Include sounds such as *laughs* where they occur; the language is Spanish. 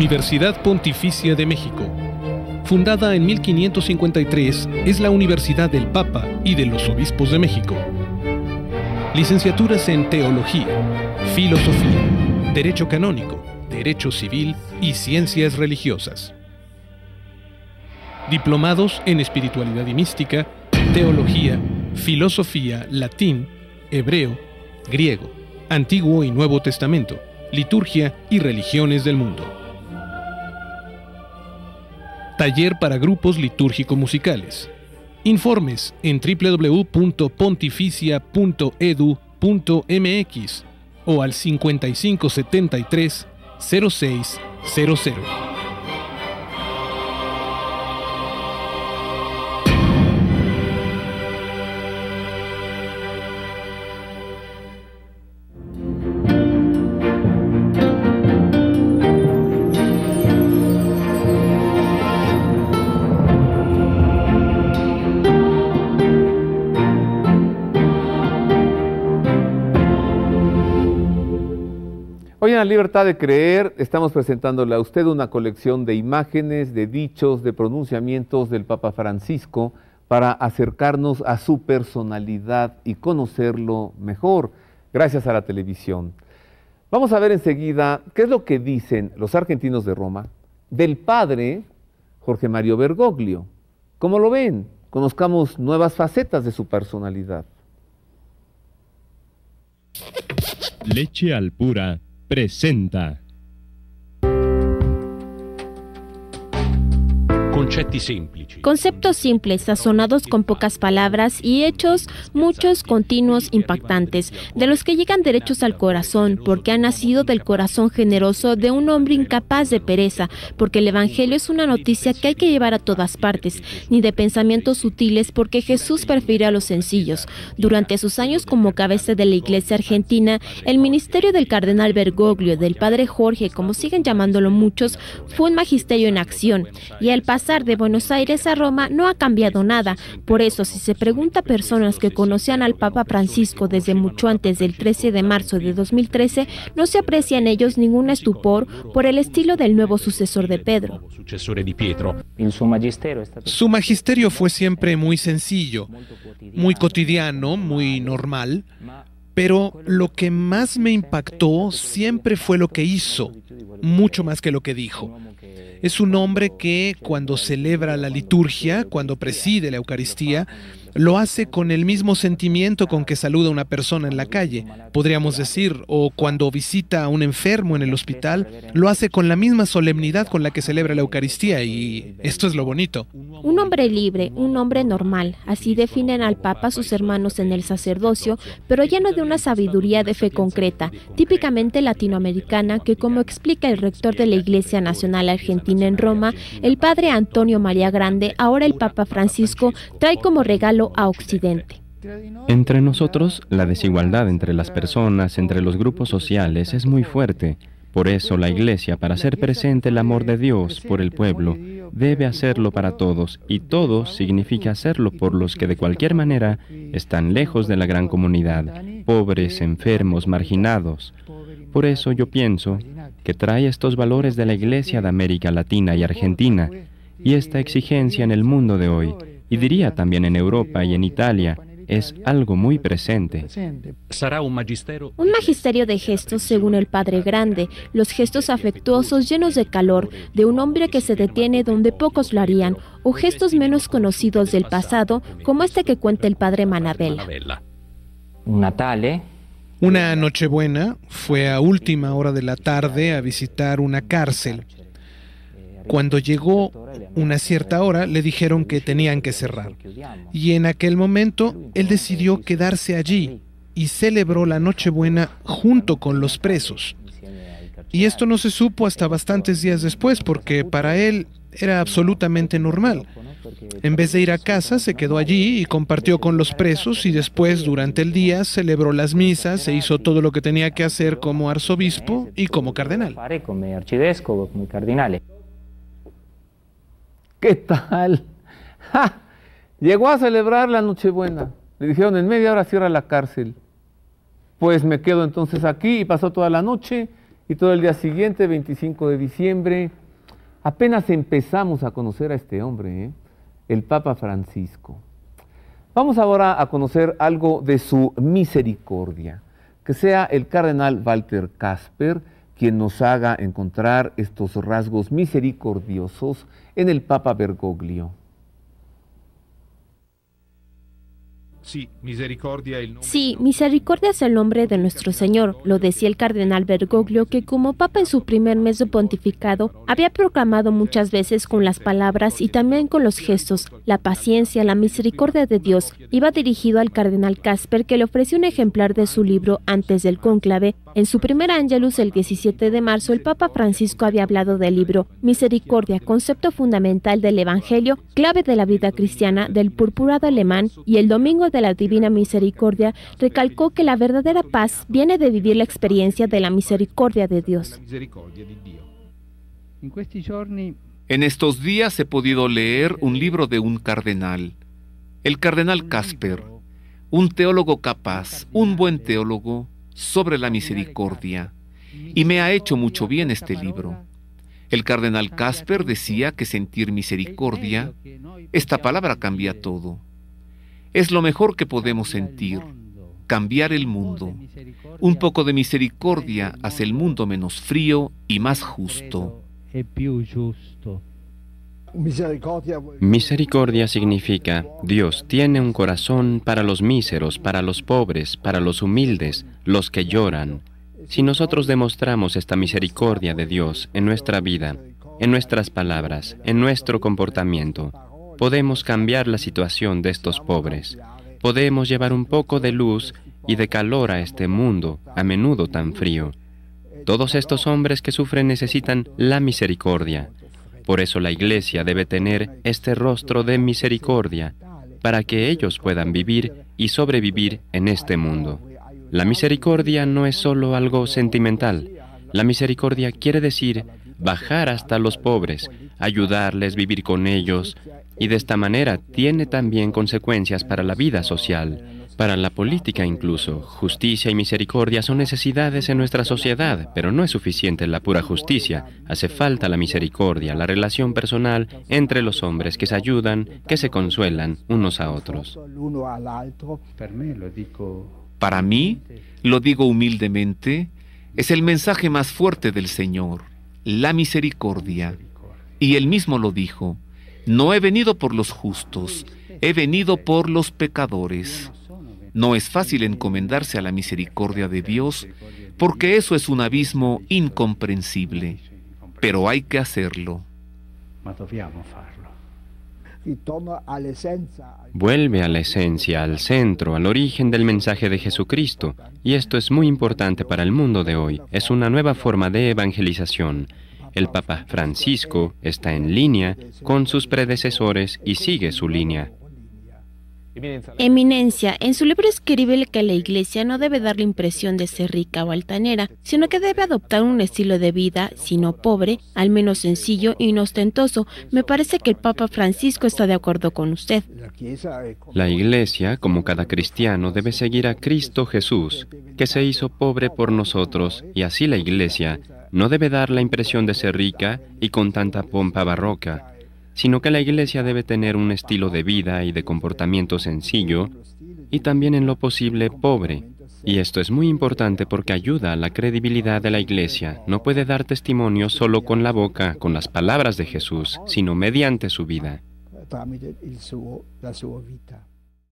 Universidad Pontificia de México. Fundada en 1553, es la Universidad del Papa y de los Obispos de México. Licenciaturas en Teología, Filosofía, Derecho Canónico, Derecho Civil y Ciencias Religiosas. Diplomados en Espiritualidad y Mística, Teología, Filosofía, Latín, Hebreo, Griego, Antiguo y Nuevo Testamento, Liturgia y Religiones del Mundo. Taller para grupos litúrgico-musicales. Informes en www.pontificia.edu.mx o al 5573 0600. Hoy en la libertad de creer estamos presentándole a usted una colección de imágenes, de dichos, de pronunciamientos del Papa Francisco para acercarnos a su personalidad y conocerlo mejor, gracias a la televisión. Vamos a ver enseguida qué es lo que dicen los argentinos de Roma del padre Jorge Mario Bergoglio. ¿Cómo lo ven? Conozcamos nuevas facetas de su personalidad. Leche al pura presenta. Conceptos simples, sazonados con pocas palabras y hechos, muchos continuos impactantes, de los que llegan derechos al corazón, porque han nacido del corazón generoso de un hombre incapaz de pereza, porque el Evangelio es una noticia que hay que llevar a todas partes, ni de pensamientos sutiles, porque Jesús prefiere a los sencillos. Durante sus años como cabeza de la Iglesia Argentina, el ministerio del cardenal Bergoglio, del padre Jorge, como siguen llamándolo muchos, fue un magisterio en acción, y el de Buenos Aires a Roma no ha cambiado nada. Por eso, si se pregunta a personas que conocían al Papa Francisco desde mucho antes del 13 de marzo de 2013, no se aprecia en ellos ningún estupor por el estilo del nuevo sucesor de Pedro. Su magisterio fue siempre muy sencillo, muy cotidiano, muy normal, pero lo que más me impactó siempre fue lo que hizo pues, mucho eh, más que lo que dijo. Es un hombre que cuando celebra la liturgia, cuando preside la Eucaristía, lo hace con el mismo sentimiento con que saluda a una persona en la calle, podríamos decir, o cuando visita a un enfermo en el hospital, lo hace con la misma solemnidad con la que celebra la Eucaristía y esto es lo bonito. Un hombre libre, un hombre normal, así definen al Papa sus hermanos en el sacerdocio, pero lleno de una sabiduría de fe concreta, típicamente latinoamericana, que como explica el rector de la Iglesia Nacional Argentina en Roma, el padre Antonio María Grande, ahora el Papa Francisco, trae como regalo a Occidente. Entre nosotros, la desigualdad entre las personas, entre los grupos sociales, es muy fuerte. Por eso la Iglesia, para hacer presente el amor de Dios por el pueblo, debe hacerlo para todos, y todo significa hacerlo por los que de cualquier manera están lejos de la gran comunidad, pobres, enfermos, marginados. Por eso yo pienso que trae estos valores de la Iglesia de América Latina y Argentina, y esta exigencia en el mundo de hoy, y diría también en Europa y en Italia, es algo muy presente. Será un magisterio. Un magisterio de gestos, según el Padre Grande, los gestos afectuosos llenos de calor, de un hombre que se detiene donde pocos lo harían, o gestos menos conocidos del pasado, como este que cuenta el Padre Manabella. Natale. Una buena, fue a última hora de la tarde a visitar una cárcel. Cuando llegó una cierta hora, le dijeron que tenían que cerrar. Y en aquel momento, él decidió quedarse allí y celebró la Nochebuena junto con los presos. Y esto no se supo hasta bastantes días después, porque para él era absolutamente normal. En vez de ir a casa, se quedó allí y compartió con los presos y después, durante el día, celebró las misas e hizo todo lo que tenía que hacer como arzobispo y como cardenal. ¿Qué tal? *laughs* Llegó a celebrar la Nochebuena. Le dijeron, en media hora cierra la cárcel. Pues me quedo entonces aquí y pasó toda la noche y todo el día siguiente, 25 de diciembre. Apenas empezamos a conocer a este hombre, ¿eh? el Papa Francisco. Vamos ahora a conocer algo de su misericordia, que sea el cardenal Walter Casper, quien nos haga encontrar estos rasgos misericordiosos en el Papa Bergoglio. Sí, misericordia, sí, misericordia es el nombre de nuestro Señor, lo decía el cardenal Bergoglio, que como papa en su primer mes de pontificado había proclamado muchas veces con las palabras y también con los gestos la paciencia, la misericordia de Dios. Iba dirigido al cardenal Casper, que le ofreció un ejemplar de su libro antes del cónclave, en su primer Angelus, el 17 de marzo, el Papa Francisco había hablado del libro Misericordia, concepto fundamental del Evangelio, clave de la vida cristiana, del purpurado alemán, y el Domingo de la Divina Misericordia recalcó que la verdadera paz viene de vivir la experiencia de la misericordia de Dios. En estos días he podido leer un libro de un cardenal, el cardenal Casper, un teólogo capaz, un buen teólogo, sobre la misericordia, y me ha hecho mucho bien este libro. El cardenal Casper decía que sentir misericordia, esta palabra cambia todo. Es lo mejor que podemos sentir, cambiar el mundo. Un poco de misericordia hace el mundo menos frío y más justo. Misericordia. significa Dios tiene un corazón para los míseros, para los pobres, para los humildes, los que lloran. Si nosotros demostramos esta misericordia de Dios en nuestra vida, en nuestras palabras, en nuestro comportamiento, podemos cambiar la situación de estos pobres. Podemos llevar un poco de luz y de calor a este mundo, a menudo tan frío. Todos estos hombres que sufren necesitan la misericordia, por eso la Iglesia debe tener este rostro de misericordia para que ellos puedan vivir y sobrevivir en este mundo. La misericordia no es solo algo sentimental. La misericordia quiere decir bajar hasta los pobres, ayudarles, vivir con ellos, y de esta manera tiene también consecuencias para la vida social para la política incluso. Justicia y misericordia son necesidades en nuestra sociedad, pero no es suficiente la pura justicia. Hace falta la misericordia, la relación personal entre los hombres que se ayudan, que se consuelan unos a otros. Para mí, lo digo humildemente, es el mensaje más fuerte del Señor, la misericordia. Y él mismo lo dijo, no he venido por los justos, he venido por los pecadores. No es fácil encomendarse a la misericordia de Dios porque eso es un abismo incomprensible, pero hay que hacerlo. Vuelve a la esencia, al centro, al origen del mensaje de Jesucristo. Y esto es muy importante para el mundo de hoy. Es una nueva forma de evangelización. El Papa Francisco está en línea con sus predecesores y sigue su línea. Eminencia, en su libro escribe que la iglesia no debe dar la impresión de ser rica o altanera, sino que debe adoptar un estilo de vida, si no pobre, al menos sencillo y no ostentoso. Me parece que el Papa Francisco está de acuerdo con usted. La iglesia, como cada cristiano, debe seguir a Cristo Jesús, que se hizo pobre por nosotros, y así la iglesia no debe dar la impresión de ser rica y con tanta pompa barroca, sino que la iglesia debe tener un estilo de vida y de comportamiento sencillo y también en lo posible pobre. Y esto es muy importante porque ayuda a la credibilidad de la iglesia. No puede dar testimonio solo con la boca, con las palabras de Jesús, sino mediante su vida.